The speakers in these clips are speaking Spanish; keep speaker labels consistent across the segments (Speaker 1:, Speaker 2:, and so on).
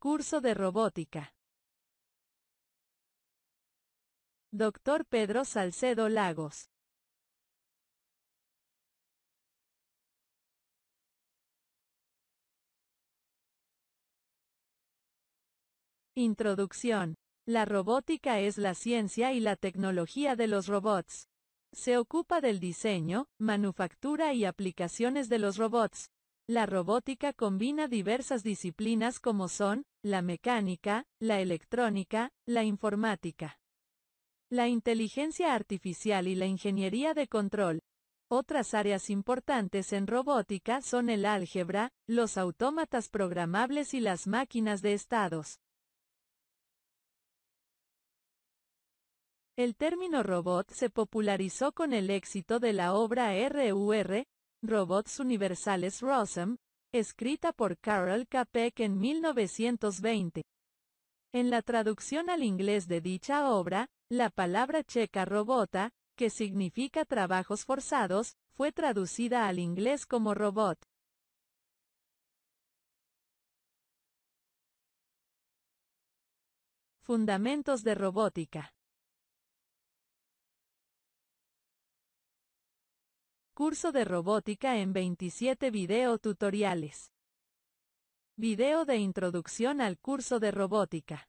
Speaker 1: Curso de robótica. Doctor Pedro Salcedo Lagos.
Speaker 2: Introducción. La robótica es la ciencia y la tecnología de los robots. Se ocupa del diseño, manufactura y aplicaciones de los robots, la robótica combina diversas disciplinas como son, la mecánica, la electrónica, la informática, la inteligencia artificial y la ingeniería de control. Otras áreas importantes en robótica son el álgebra, los autómatas programables y las máquinas de estados. El término robot se popularizó con el éxito de la obra RUR, Robots Universales Rossum, escrita por Carol Capek en 1920. En la traducción al inglés de dicha obra, la palabra checa robota, que significa trabajos forzados, fue traducida al inglés como robot.
Speaker 1: Fundamentos de robótica
Speaker 2: Curso de robótica en 27 video tutoriales. Video de introducción al curso de robótica.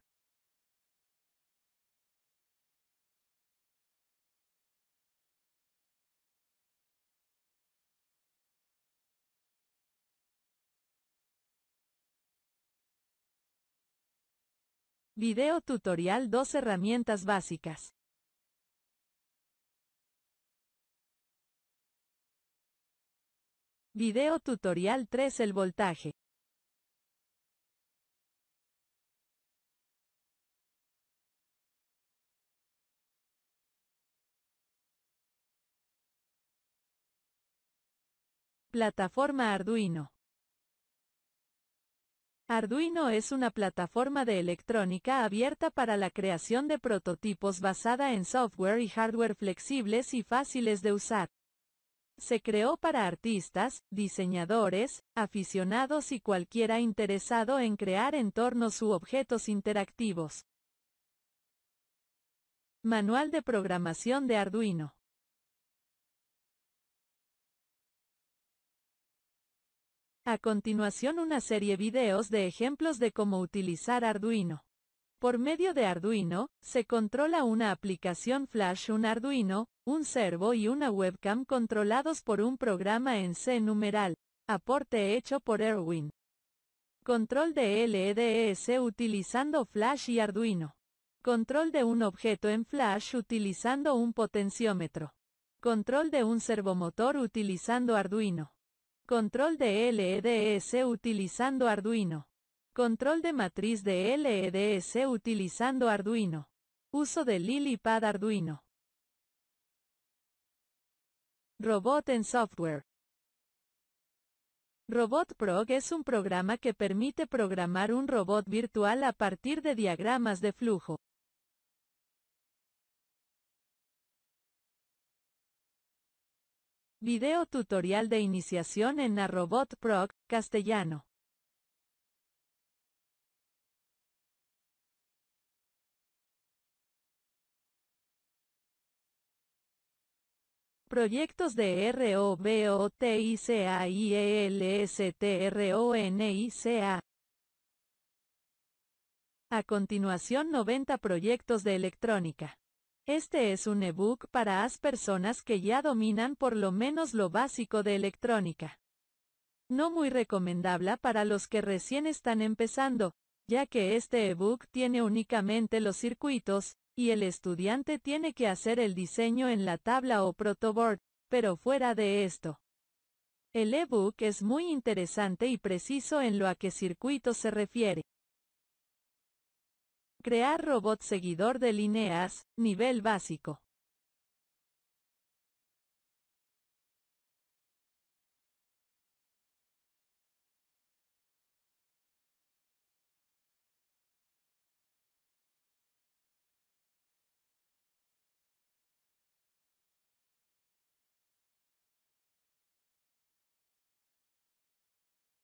Speaker 1: Video tutorial 2 herramientas básicas. Video tutorial 3 El voltaje. Plataforma Arduino.
Speaker 2: Arduino es una plataforma de electrónica abierta para la creación de prototipos basada en software y hardware flexibles y fáciles de usar. Se creó para artistas, diseñadores, aficionados y cualquiera interesado en crear entornos u objetos interactivos. Manual de programación de Arduino. A continuación una serie de videos de ejemplos de cómo utilizar Arduino. Por medio de Arduino, se controla una aplicación Flash, un Arduino, un servo y una webcam controlados por un programa en C numeral. Aporte hecho por Erwin. Control de LEDS e utilizando Flash y Arduino. Control de un objeto en Flash utilizando un potenciómetro. Control de un servomotor utilizando Arduino. Control de LEDS e utilizando Arduino. Control de matriz de LEDS utilizando Arduino. Uso de LilyPad Arduino. Robot en software. Prog es un programa que permite programar un robot virtual a partir de diagramas de flujo.
Speaker 1: Video tutorial de iniciación en la Robot Prog, castellano.
Speaker 2: Proyectos de ROBOTICAIELSTRONICA. E A continuación 90 proyectos de electrónica. Este es un ebook para las personas que ya dominan por lo menos lo básico de electrónica. No muy recomendable para los que recién están empezando, ya que este ebook tiene únicamente los circuitos, y el estudiante tiene que hacer el diseño en la tabla o protoboard, pero fuera de esto. El ebook es muy interesante y preciso en lo a qué circuito se refiere. Crear robot seguidor de líneas, nivel básico.